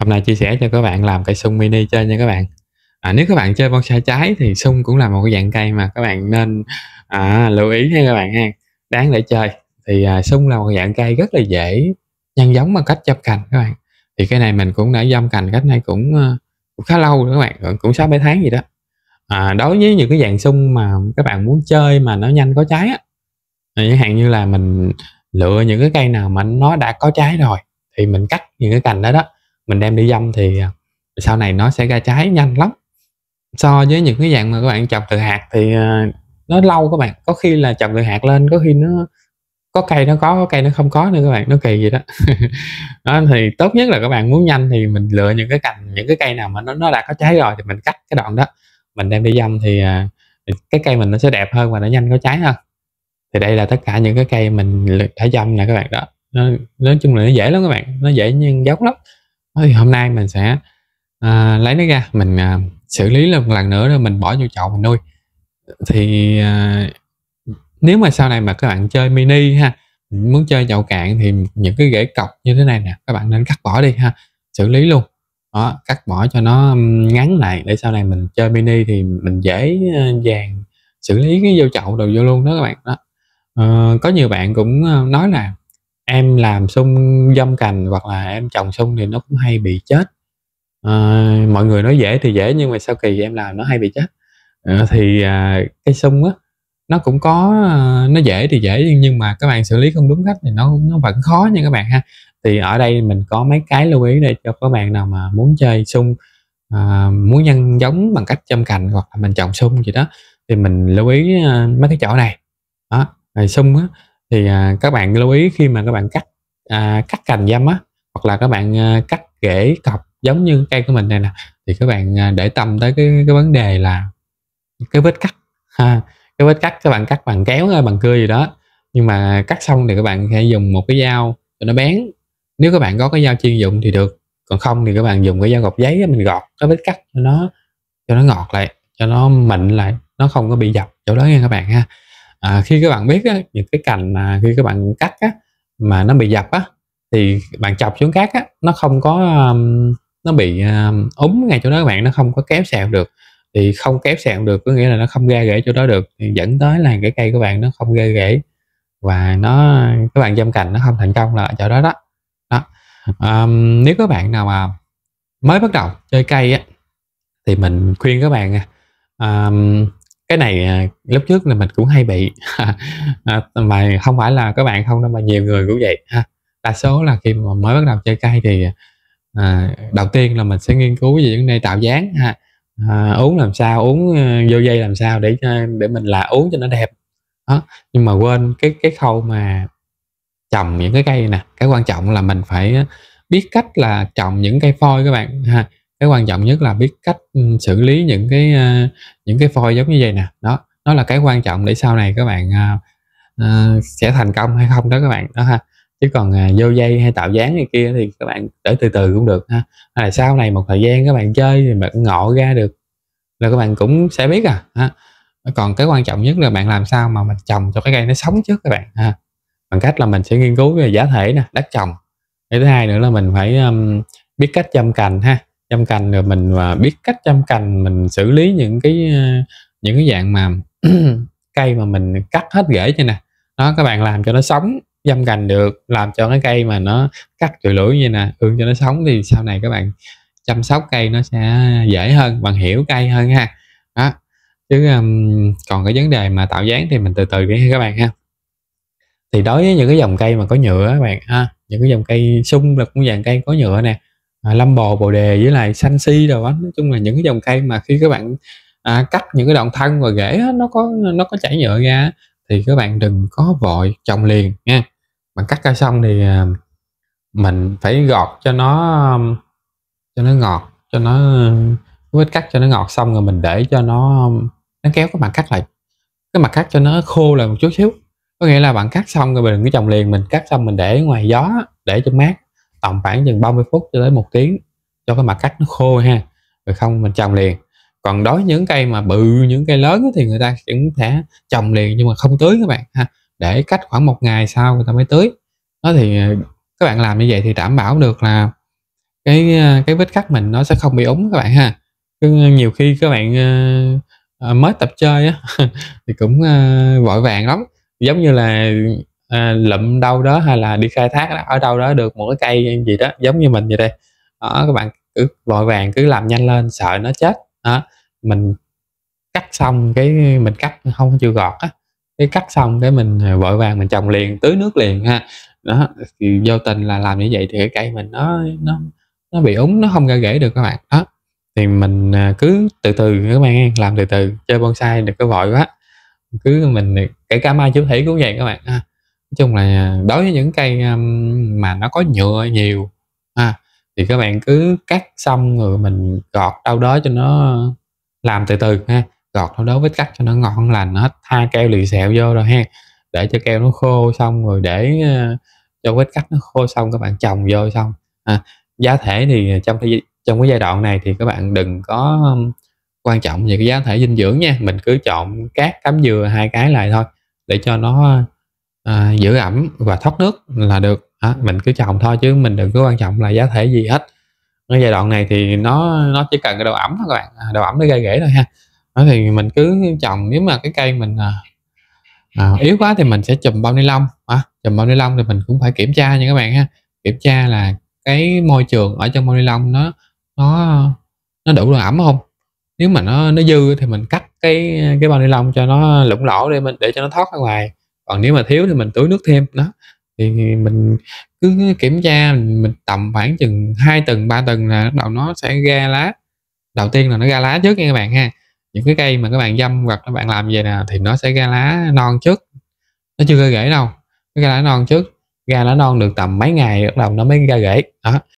hôm nay chia sẻ cho các bạn làm cây sung mini chơi nha các bạn à, nếu các bạn chơi bonsai trái thì sung cũng là một cái dạng cây mà các bạn nên à, lưu ý nha các bạn ha đáng để chơi thì à, sung là một dạng cây rất là dễ nhân giống bằng cách châm cành các bạn thì cái này mình cũng đã dâm cành cách này cũng, ờ, cũng khá lâu rồi các bạn cũng, sáu 6 tháng gì đó à, đối với những cái dạng sung mà các bạn muốn chơi mà nó nhanh có trái á chẳng hạn như là mình lựa những cái cây nào mà nó đã có trái rồi thì mình cắt những cái cành đó đó mình đem đi dâm thì à, sau này nó sẽ ra trái nhanh lắm so với những cái dạng mà các bạn trồng từ hạt thì à, nó lâu các bạn có khi là trồng từ hạt lên có khi nó có cây nó có có cây nó không có nữa các bạn nó kỳ vậy đó đó thì tốt nhất là các bạn muốn nhanh thì mình lựa những cái cành những cái cây nào mà nó nó đã có trái rồi thì mình cắt cái đoạn đó mình đem đi dâm thì à, cái cây mình nó sẽ đẹp hơn và nó nhanh có trái hơn thì đây là tất cả những cái cây mình đã dâm nè các bạn đó nó, nói chung là nó dễ lắm các bạn nó dễ nhưng giống lắm thì hôm nay mình sẽ à, lấy nó ra mình à, xử lý lần lần nữa rồi mình bỏ vô chậu mình nuôi thì à, nếu mà sau này mà các bạn chơi mini ha muốn chơi chậu cạn thì những cái rễ cọc như thế này nè các bạn nên cắt bỏ đi ha xử lý luôn đó, cắt bỏ cho nó ngắn lại để sau này mình chơi mini thì mình dễ à, dàng xử lý cái vô chậu đồ vô luôn đó các bạn đó ờ, có nhiều bạn cũng à, nói là em làm sung dâm cành hoặc là em trồng sung thì nó cũng hay bị chết à, mọi người nói dễ thì dễ nhưng mà sau kỳ em làm nó hay bị chết à, thì à, cây sung á nó cũng có ờ, nó dễ thì dễ nhưng mà các bạn xử lý không đúng cách thì nó nó vẫn khó nha các bạn ha thì ở đây mình có mấy cái lưu ý để cho các bạn nào mà muốn chơi sung à, muốn nhân giống bằng cách châm cành hoặc là mình trồng sung gì đó thì mình lưu ý mấy cái chỗ này đó rồi xung á thì à, các bạn lưu ý khi mà các bạn cắt à, cắt cành dâm á hoặc là các bạn à, cắt rễ cọc giống như cây của mình đây nè thì các bạn à, để tâm tới cái cái vấn đề là cái vết cắt ha cái vết cắt các bạn cắt bằng kéo hay bằng cưa gì đó nhưng mà cắt xong thì các bạn hãy dùng một cái dao cho nó bén nếu các bạn có cái dao chuyên dụng thì được còn không thì các bạn dùng cái dao gọt giấy mình gọt cái vết cắt cho nó cho nó ngọt lại cho nó mịn lại nó không có bị dập chỗ đó nha các bạn ha à, khi các bạn biết á, những cái cành mà khi các bạn cắt á, mà nó bị dập á thì bạn chọc xuống cát á nó không có um, nó bị um, úng ngay chỗ đó các bạn nó không có kéo sẹo được thì không kéo sẹo được có nghĩa là nó không ra rễ chỗ đó được thì dẫn tới là cái cây của bạn nó không ra rễ và nó các bạn chăm cành nó không thành công là ở chỗ đó đó, đó. Um, nếu các bạn nào mà mới bắt đầu chơi cây á thì mình khuyên các bạn um, cái này à, lúc trước là mình cũng hay bị à, mà không phải là các bạn không đâu mà nhiều người cũng vậy ha đa số là khi mà mới bắt đầu chơi cây thì à, đầu tiên là mình sẽ nghiên cứu về vấn đề tạo dáng ha à, uống làm sao uống à, vô dây làm sao để à, để mình là uống cho nó đẹp đó nhưng mà quên cái cái khâu mà trồng những cái cây nè cái quan trọng là mình phải biết cách là trồng những cây phôi các bạn ha cái quan trọng nhất là biết cách ừ, xử lý những cái ờ, những cái phôi giống như vậy nè đó nó là cái quan trọng để sau này các bạn uh, sẽ thành công hay không đó các bạn đó ha chứ còn uh, vô dây hay tạo dáng này kia thì các bạn để từ từ cũng được ha hay là sau này một thời gian các bạn chơi thì bạn ngộ ra được là các bạn cũng sẽ biết à ha. còn cái quan trọng nhất là bạn làm sao mà mình trồng cho cái cây nó sống trước các bạn ha bằng cách là mình sẽ nghiên cứu về giá thể nè đất trồng cái thứ hai nữa là mình phải um, biết cách chăm cành ha chăm cành rồi mình và biết cách chăm cành mình xử lý những cái à, những cái dạng mà cây mà mình cắt hết rễ như nè đó các bạn làm cho nó sống dâm cành được làm cho cái cây mà nó cắt chùi lưỡi như nè ương cho nó sống thì sau này các bạn chăm sóc cây nó sẽ dễ hơn bằng hiểu cây hơn ha đó chứ um, còn cái vấn đề mà tạo dáng thì mình từ từ đi các bạn ha thì đối với những cái dòng cây mà có nhựa các bạn ha những cái dòng cây sung là cũng dạng cây có nhựa nè À, lâm bồ bồ đề với lại xanh si rồi á, nói chung là những cái dòng cây mà khi các bạn à, cắt những cái đoạn thân và rễ nó có nó có chảy nhựa ra thì các bạn đừng có vội trồng liền nha bạn cắt ra xong thì à, mình phải gọt cho nó cho nó ngọt cho nó vết cắt cho nó ngọt xong rồi mình để cho nó nó kéo cái mặt cắt lại cái mặt cắt cho nó khô lại một chút xíu có nghĩa là bạn cắt xong rồi mình cứ trồng liền mình cắt xong mình để ngoài gió để cho mát tầm khoảng chừng 30 phút cho tới một tiếng cho cái mặt cắt nó khô ha rồi không mình trồng liền còn đối với những cây mà bự những cây lớn thì người ta cũng thể trồng liền nhưng mà không tưới các bạn ha để cách khoảng một ngày sau người ta mới tưới nó thì ờ, các bạn làm như vậy thì đảm bảo được là cái ờ, cái vết cắt mình nó sẽ không bị úng các bạn ha nhiều khi các bạn ờ, mới tập chơi á, thì cũng vội vàng lắm giống như là à, lụm đâu đó hay là đi khai thác ở đâu đó được một cái cây gì đó giống như mình vậy đây đó, các bạn cứ vội vàng cứ làm nhanh lên sợ nó chết đó. mình cắt xong cái mình cắt không chưa gọt á cái cắt xong cái mình vội vàng mình trồng liền tưới nước liền ha đó thì vô tình là làm như vậy thì cái cây mình nó nó nó bị úng nó không ra rễ được các bạn đó thì mình à, cứ từ từ các bạn làm từ từ chơi bonsai đừng có vội quá cứ mình kể cả mai chú thủy cũng vậy các bạn ha nói chung là à, đối với những cây mà nó có nhựa nhiều ha thì các bạn cứ cắt xong rồi mình gọt đâu đó cho nó làm từ từ ha gọt đâu đó với cắt cho nó ngon lành hết tha keo lì xẹo vô rồi ha để cho keo nó khô xong rồi để à, cho vết cắt nó khô xong các bạn trồng vô xong à, giá thể thì trong cái trong cái giai đoạn này thì các bạn đừng có quan trọng về cái giá thể dinh dưỡng nha mình cứ chọn cát cắm dừa hai cái lại thôi để cho nó à, giữ ẩm và thoát nước là được à, mình cứ trồng thôi chứ mình đừng có quan trọng là giá thể gì hết cái giai đoạn này thì nó nó chỉ cần cái độ ẩm thôi các bạn à, độ ẩm nó gây rễ thôi ha đó thì mình cứ trồng nếu mà cái cây mình à, à, yếu quá thì mình sẽ chùm bao ni lông à, chùm bao ni lông thì mình cũng phải kiểm tra nha các bạn ha kiểm tra là cái môi trường ở trong bao ni lông nó nó nó đủ độ ẩm không nếu mà nó nó dư thì mình cắt cái cái bao ni lông cho nó lủng lỗ để mình để cho nó thoát ra ngoài còn nếu mà thiếu thì mình tưới nước thêm đó thì mình cứ kiểm tra mình tầm khoảng chừng hai tuần ba tuần là bắt đầu nó sẽ ra lá đầu tiên là nó ra lá trước nha các bạn ha những cái cây mà các bạn dâm hoặc các bạn làm vậy nè thì nó sẽ ra lá non trước nó chưa ra rễ đâu nó ra lá non trước ra lá non được tầm mấy ngày bắt đầu nó mới ra rễ đó